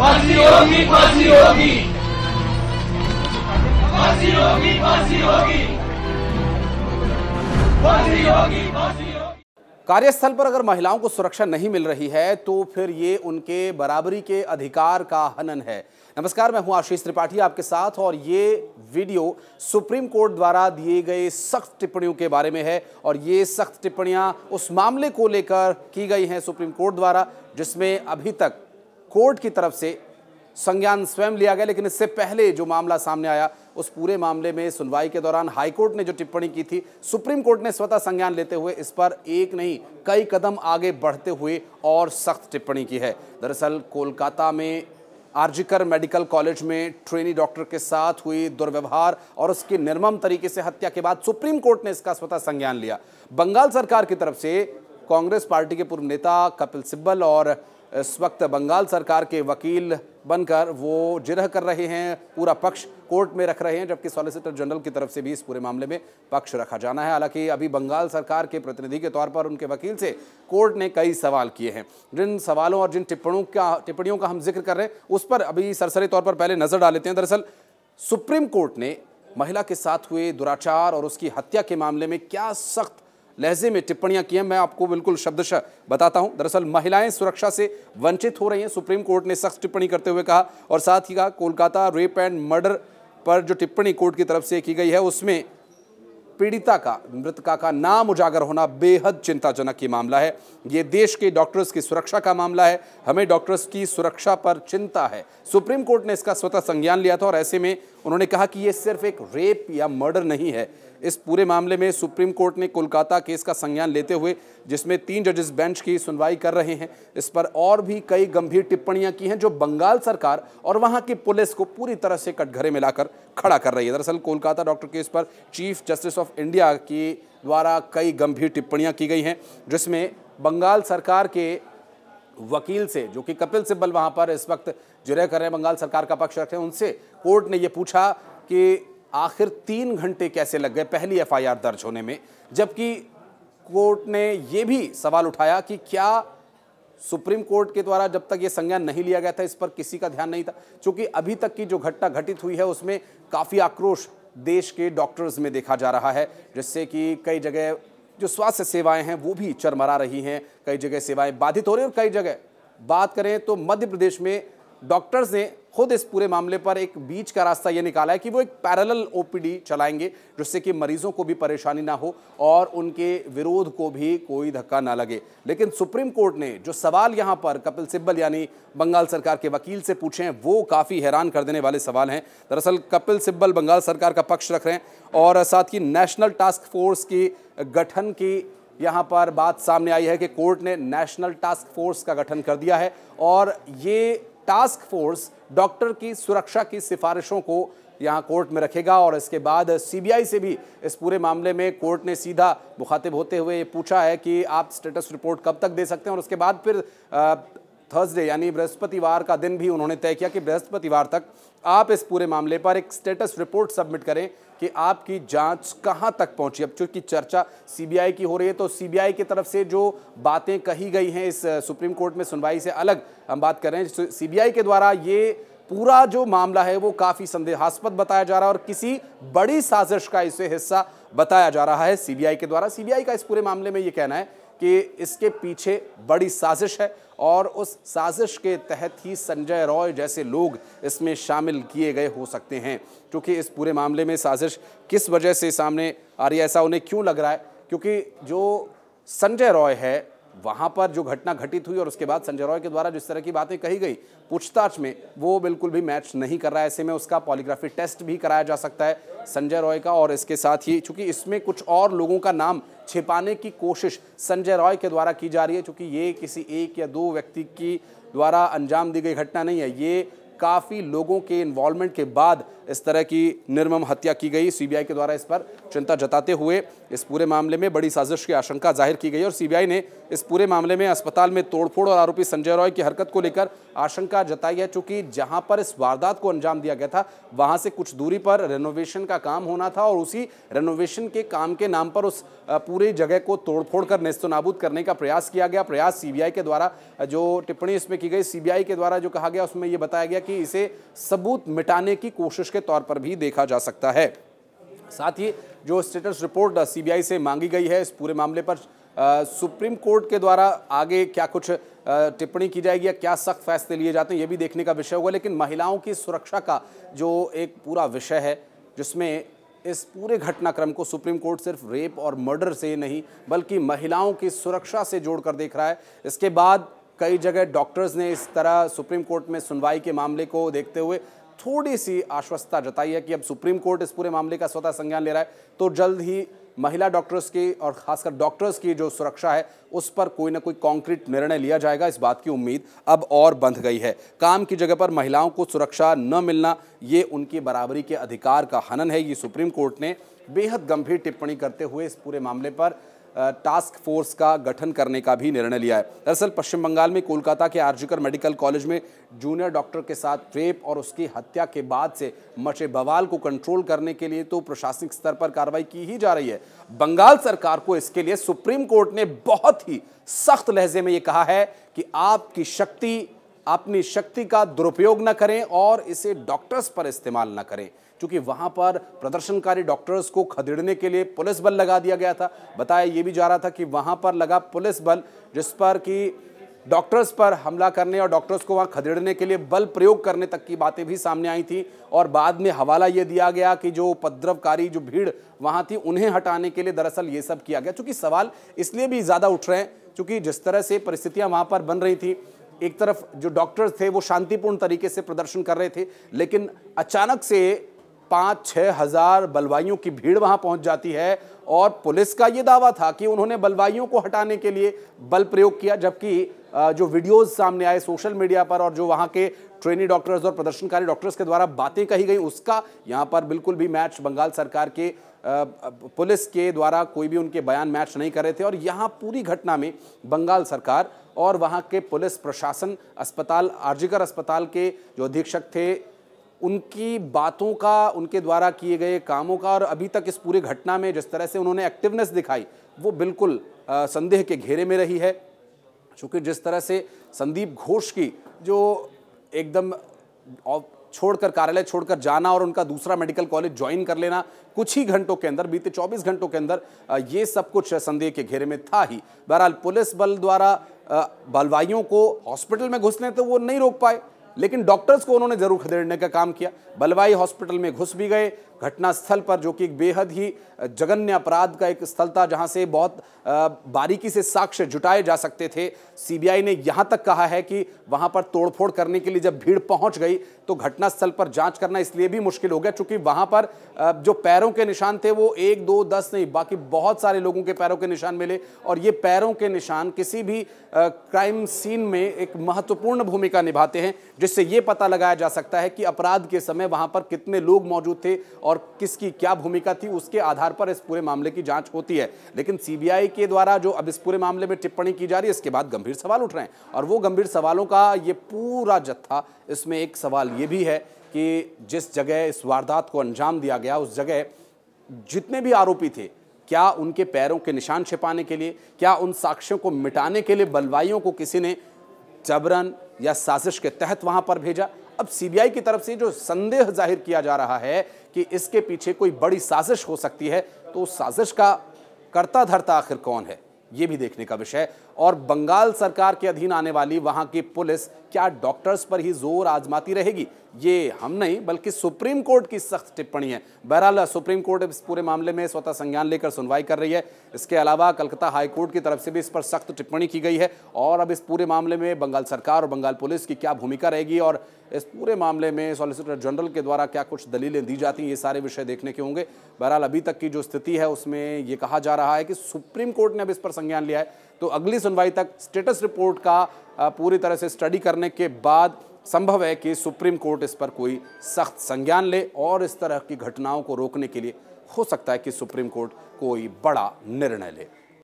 फांसी होगी फांसी होगी फांसी होगी फांसी होगी फांसी होगी फांसी कार्यस्थल पर अगर महिलाओं को सुरक्षा नहीं मिल रही है तो फिर ये उनके बराबरी के अधिकार का हनन है नमस्कार मैं हूं आशीष त्रिपाठी आपके साथ और ये वीडियो सुप्रीम कोर्ट द्वारा दिए गए सख्त टिप्पणियों के बारे में है और ये सख्त टिप्पणियां उस मामले को लेकर की गई हैं सुप्रीम कोर्ट द्वारा जिसमें अभी तक कोर्ट की तरफ से संज्ञान स्वयं लिया गया लेकिन इससे पहले जो मामला सामने आया उस पूरे मामले में सुनवाई के दौरान हाईकोर्ट ने जो टिप्पणी की थी सुप्रीम कोर्ट ने स्वतः संज्ञान लेते हुए इस पर एक नहीं कई कदम आगे बढ़ते हुए और सख्त टिप्पणी की है दरअसल कोलकाता में आर्जिकर मेडिकल कॉलेज में ट्रेनी डॉक्टर के साथ हुई दुर्व्यवहार और उसके निर्मम तरीके से हत्या के बाद सुप्रीम कोर्ट ने इसका स्वतः संज्ञान लिया बंगाल सरकार की तरफ से कांग्रेस पार्टी के पूर्व नेता कपिल सिब्बल और इस वक्त बंगाल सरकार के वकील बनकर वो जिरह कर रहे हैं पूरा पक्ष कोर्ट में रख रहे हैं जबकि सॉलिसिटर जनरल की तरफ से भी इस पूरे मामले में पक्ष रखा जाना है हालांकि अभी बंगाल सरकार के प्रतिनिधि के तौर पर उनके वकील से कोर्ट ने कई सवाल किए हैं जिन सवालों और जिन टिप्पणों का टिप्पणियों का हम जिक्र कर रहे हैं उस पर अभी सरसरी तौर पर पहले नज़र डाल लेते हैं दरअसल सुप्रीम कोर्ट ने महिला के साथ हुए दुराचार और उसकी हत्या के मामले में क्या सख्त लहजे में टिप्पणियां की हैं मैं आपको बिल्कुल शब्दशः बताता हूं दरअसल महिलाएं सुरक्षा से वंचित हो रही हैं सुप्रीम कोर्ट ने सख्त टिप्पणी करते हुए कहा और साथ ही कहा कोलकाता रेप एंड मर्डर पर जो टिप्पणी कोर्ट की तरफ से की गई है उसमें पीड़िता का मृतका का नाम उजागर होना बेहद चिंताजनक ये मामला है ये देश के डॉक्टर्स की सुरक्षा का मामला है हमें डॉक्टर्स की सुरक्षा पर चिंता है सुप्रीम कोर्ट ने इसका स्वतः संज्ञान लिया था और ऐसे में उन्होंने कहा कि ये सिर्फ एक रेप या मर्डर नहीं है इस पूरे मामले में सुप्रीम कोर्ट ने कोलकाता केस का संज्ञान लेते हुए जिसमें तीन जजेस बेंच की सुनवाई कर रहे हैं इस पर और भी कई गंभीर टिप्पणियां की हैं जो बंगाल सरकार और वहां की पुलिस को पूरी तरह से कटघरे में लाकर खड़ा कर रही है दरअसल कोलकाता डॉक्टर केस पर चीफ जस्टिस ऑफ इंडिया की द्वारा कई गंभीर टिप्पणियाँ की गई हैं जिसमें बंगाल सरकार के वकील से जो कि कपिल सिब्बल वहाँ पर इस वक्त रह कर रहे हैं बंगाल सरकार का पक्ष रखे उनसे कोर्ट ने ये पूछा कि आखिर तीन घंटे कैसे लग गए पहली एफआईआर दर्ज होने में जबकि कोर्ट ने यह भी सवाल उठाया कि क्या सुप्रीम कोर्ट के द्वारा जब तक ये संज्ञान नहीं लिया गया था इस पर किसी का ध्यान नहीं था क्योंकि अभी तक की जो घटना घटित हुई है उसमें काफ़ी आक्रोश देश के डॉक्टर्स में देखा जा रहा है जिससे कि कई जगह जो स्वास्थ्य सेवाएं हैं वो भी चरमरा रही हैं कई जगह सेवाएं बाधित हो रही हैं और कई जगह बात करें तो मध्य प्रदेश में डॉक्टर्स ने खुद इस पूरे मामले पर एक बीच का रास्ता ये निकाला है कि वो एक पैरेलल ओपीडी चलाएंगे जिससे कि मरीजों को भी परेशानी ना हो और उनके विरोध को भी कोई धक्का ना लगे लेकिन सुप्रीम कोर्ट ने जो सवाल यहाँ पर कपिल सिब्बल यानी बंगाल सरकार के वकील से पूछे हैं वो काफ़ी हैरान कर देने वाले सवाल हैं दरअसल कपिल सिब्बल बंगाल सरकार का पक्ष रख रहे हैं और साथ ही नेशनल टास्क फोर्स की गठन की यहाँ पर बात सामने आई है कि कोर्ट ने नेशनल टास्क फोर्स का गठन कर दिया है और ये टास्क फोर्स डॉक्टर की सुरक्षा की सिफारिशों को यहाँ कोर्ट में रखेगा और इसके बाद सीबीआई से भी इस पूरे मामले में कोर्ट ने सीधा मुखातिब होते हुए ये पूछा है कि आप स्टेटस रिपोर्ट कब तक दे सकते हैं और उसके बाद फिर थर्सडे यानी बृहस्पतिवार का दिन भी उन्होंने तय किया कि बृहस्पतिवार तक आप इस पूरे मामले पर एक स्टेटस रिपोर्ट सबमिट करें कि आपकी जांच कहां तक पहुंची अब चूंकि चर्चा सीबीआई की हो रही है तो सीबीआई की तरफ से जो बातें कही गई हैं इस सुप्रीम कोर्ट में सुनवाई से अलग हम बात कर रहे हैं सीबीआई के द्वारा ये पूरा जो मामला है वो काफ़ी संदेहास्पद बताया जा रहा है और किसी बड़ी साजिश का इसे हिस्सा बताया जा रहा है सीबीआई के द्वारा सीबीआई का इस पूरे मामले में ये कहना है कि इसके पीछे बड़ी साजिश है और उस साजिश के तहत ही संजय रॉय जैसे लोग इसमें शामिल किए गए हो सकते हैं क्योंकि इस पूरे मामले में साजिश किस वजह से सामने आ रही है ऐसा उन्हें क्यों लग रहा है क्योंकि जो संजय रॉय है वहाँ पर जो घटना घटित हुई और उसके बाद संजय रॉय के द्वारा जिस तरह की बातें कही गई पूछताछ में वो बिल्कुल भी मैच नहीं कर रहा है ऐसे में उसका पॉलीग्राफी टेस्ट भी कराया जा सकता है संजय रॉय का और इसके साथ ही चूंकि इसमें कुछ और लोगों का नाम छिपाने की कोशिश संजय रॉय के द्वारा की जा रही है चूंकि ये किसी एक या दो व्यक्ति की द्वारा अंजाम दी गई घटना नहीं है ये काफ़ी लोगों के इन्वॉल्वमेंट के बाद इस तरह की निर्मम हत्या की गई सीबीआई के द्वारा इस पर चिंता जताते हुए इस पूरे मामले में बड़ी साजिश की आशंका जाहिर की गई और सीबीआई ने इस पूरे मामले में अस्पताल में तोड़फोड़ और आरोपी संजय रॉय की हरकत को लेकर आशंका जताई है चूंकि जहां पर इस वारदात को अंजाम दिया गया था वहां से कुछ दूरी पर रेनोवेशन का काम होना था और उसी रेनोवेशन के काम के नाम पर उस पूरी जगह को तोड़फोड़ कर नेस्तनाबूद करने का प्रयास किया गया प्रयास सीबीआई के द्वारा जो टिप्पणी इसमें की गई सीबीआई के द्वारा जो कहा गया उसमें यह बताया गया कि इसे सबूत मिटाने की कोशिश के के तौर पर भी देखा जा सकता है साथ ही जो स्टेटस रिपोर्ट सीबीआई से मांगी गई है इस पूरे मामले पर सुप्रीम uh, कोर्ट के द्वारा आगे क्या कुछ uh, टिप्पणी की जाएगी या क्या सख्त फैसले लिए जाते हैं ये भी देखने का विषय होगा लेकिन महिलाओं की सुरक्षा का जो एक पूरा विषय है जिसमें इस पूरे घटनाक्रम को सुप्रीम कोर्ट सिर्फ रेप और मर्डर से ही नहीं बल्कि महिलाओं की सुरक्षा से जोड़कर देख रहा है इसके बाद कई जगह डॉक्टर्स ने इस तरह सुप्रीम कोर्ट में सुनवाई के मामले को देखते हुए थोड़ी सी आश्वस्तता जताई है कि अब सुप्रीम कोर्ट इस पूरे मामले का स्वतः संज्ञान ले रहा है तो जल्द ही महिला डॉक्टर्स की और खासकर डॉक्टर्स की जो सुरक्षा है उस पर कोई ना कोई कॉन्क्रीट निर्णय लिया जाएगा इस बात की उम्मीद अब और बंध गई है काम की जगह पर महिलाओं को सुरक्षा न मिलना ये उनकी बराबरी के अधिकार का हनन है ये सुप्रीम कोर्ट ने बेहद गंभीर टिप्पणी करते हुए इस पूरे मामले पर टास्क फोर्स का गठन करने का भी निर्णय लिया है दरअसल पश्चिम बंगाल में कोलकाता के आर्जिकर मेडिकल कॉलेज में जूनियर डॉक्टर के साथ रेप और उसकी हत्या के बाद से मचे बवाल को कंट्रोल करने के लिए तो प्रशासनिक स्तर पर कार्रवाई की ही जा रही है बंगाल सरकार को इसके लिए सुप्रीम कोर्ट ने बहुत ही सख्त लहजे में ये कहा है कि आपकी शक्ति अपनी शक्ति का दुरुपयोग न करें और इसे डॉक्टर्स पर इस्तेमाल न करें क्योंकि वहाँ पर प्रदर्शनकारी डॉक्टर्स को खदेड़ने के लिए पुलिस बल लगा दिया गया था बताया ये भी जा रहा था कि वहाँ पर लगा पुलिस बल जिस पर कि डॉक्टर्स पर हमला करने और डॉक्टर्स को वहाँ खदेड़ने के लिए बल प्रयोग करने तक की बातें भी सामने आई थी और बाद में हवाला ये दिया गया कि जो उपद्रवकारी जो भीड़ वहाँ थी उन्हें हटाने के लिए दरअसल ये सब किया गया चूँकि सवाल इसलिए भी ज़्यादा उठ रहे हैं चूँकि जिस तरह से परिस्थितियाँ वहाँ पर बन रही थी एक तरफ जो डॉक्टर्स थे वो शांतिपूर्ण तरीके से प्रदर्शन कर रहे थे लेकिन अचानक से पाँच छः हज़ार बलवाइयों की भीड़ वहाँ पहुँच जाती है और पुलिस का ये दावा था कि उन्होंने बलवाइयों को हटाने के लिए बल प्रयोग किया जबकि जो वीडियोस सामने आए सोशल मीडिया पर और जो वहाँ के ट्रेनी डॉक्टर्स और प्रदर्शनकारी डॉक्टर्स के द्वारा बातें कही गई उसका यहाँ पर बिल्कुल भी मैच बंगाल सरकार के पुलिस के द्वारा कोई भी उनके बयान मैच नहीं कर रहे थे और यहाँ पूरी घटना में बंगाल सरकार और वहाँ के पुलिस प्रशासन अस्पताल आरजीकर अस्पताल के जो अधीक्षक थे उनकी बातों का उनके द्वारा किए गए कामों का और अभी तक इस पूरे घटना में जिस तरह से उन्होंने एक्टिवनेस दिखाई वो बिल्कुल संदेह के घेरे में रही है चूँकि जिस तरह से संदीप घोष की जो एकदम छोड़कर कार्यालय छोड़कर जाना और उनका दूसरा मेडिकल कॉलेज ज्वाइन कर लेना कुछ ही घंटों के अंदर बीते 24 घंटों के अंदर ये सब कुछ संदेह के घेरे में था ही बहरहाल पुलिस बल द्वारा बलवाइयों को हॉस्पिटल में घुसने तो वो नहीं रोक पाए लेकिन डॉक्टर्स को उन्होंने जरूर खदेड़ने का काम किया बलवाई हॉस्पिटल में घुस भी गए घटनास्थल पर जो कि एक बेहद ही जघन्य अपराध का एक स्थल था जहां से बहुत बारीकी से साक्ष्य जुटाए जा सकते थे सीबीआई ने यहां तक कहा है कि वहां पर तोड़फोड़ करने के लिए जब भीड़ पहुंच गई तो घटनास्थल पर जांच करना इसलिए भी मुश्किल हो गया चूंकि वहां पर जो पैरों के निशान थे वो एक दो दस नहीं बाकी बहुत सारे लोगों के पैरों के निशान मिले और ये पैरों के निशान किसी भी क्राइम सीन में एक महत्वपूर्ण भूमिका निभाते हैं जिससे ये पता लगाया जा सकता है कि अपराध के समय वहां पर कितने लोग मौजूद थे और और किसकी क्या भूमिका थी उसके आधार पर इस पूरे मामले की जांच होती है लेकिन सीबीआई के द्वारा जो अब इस पूरे मामले में टिप्पणी की जा रही है इसके बाद गंभीर सवाल उठ रहे हैं और वो गंभीर सवालों का ये पूरा जत्था इसमें एक सवाल ये भी है कि जिस जगह इस वारदात को अंजाम दिया गया उस जगह जितने भी आरोपी थे क्या उनके पैरों के निशान छिपाने के लिए क्या उन साक्ष्यों को मिटाने के लिए बलवाइयों को किसी ने जबरन या साजिश के तहत वहां पर भेजा अब सीबीआई की तरफ से जो संदेह जाहिर किया जा रहा है कि इसके पीछे कोई बड़ी साजिश हो सकती है तो उस साजिश का करता धरता आखिर कौन है ये भी देखने का विषय और बंगाल सरकार के अधीन आने वाली वहां की पुलिस क्या डॉक्टर्स पर ही जोर आजमाती रहेगी ये हम नहीं बल्कि सुप्रीम कोर्ट की सख्त टिप्पणी है बहरहाल सुप्रीम कोर्ट इस पूरे मामले में स्वतः संज्ञान लेकर सुनवाई कर रही है इसके अलावा कलकत्ता हाईकोर्ट की तरफ से भी इस पर सख्त टिप्पणी की गई है और अब इस पूरे मामले में बंगाल सरकार और बंगाल पुलिस की क्या भूमिका रहेगी और इस पूरे मामले में सॉलिसिटर जनरल के द्वारा क्या कुछ दलीलें दी जाती हैं ये सारे विषय देखने के होंगे बहरहाल अभी तक की जो स्थिति है उसमें ये कहा जा रहा है कि सुप्रीम कोर्ट ने अब इस पर संज्ञान लिया है तो अगली सुनवाई तक स्टेटस रिपोर्ट का पूरी तरह से स्टडी करने के बाद संभव है कि सुप्रीम कोर्ट इस पर कोई सख्त संज्ञान ले और इस तरह की घटनाओं को रोकने के लिए हो सकता है कि सुप्रीम कोर्ट कोई बड़ा निर्णय ले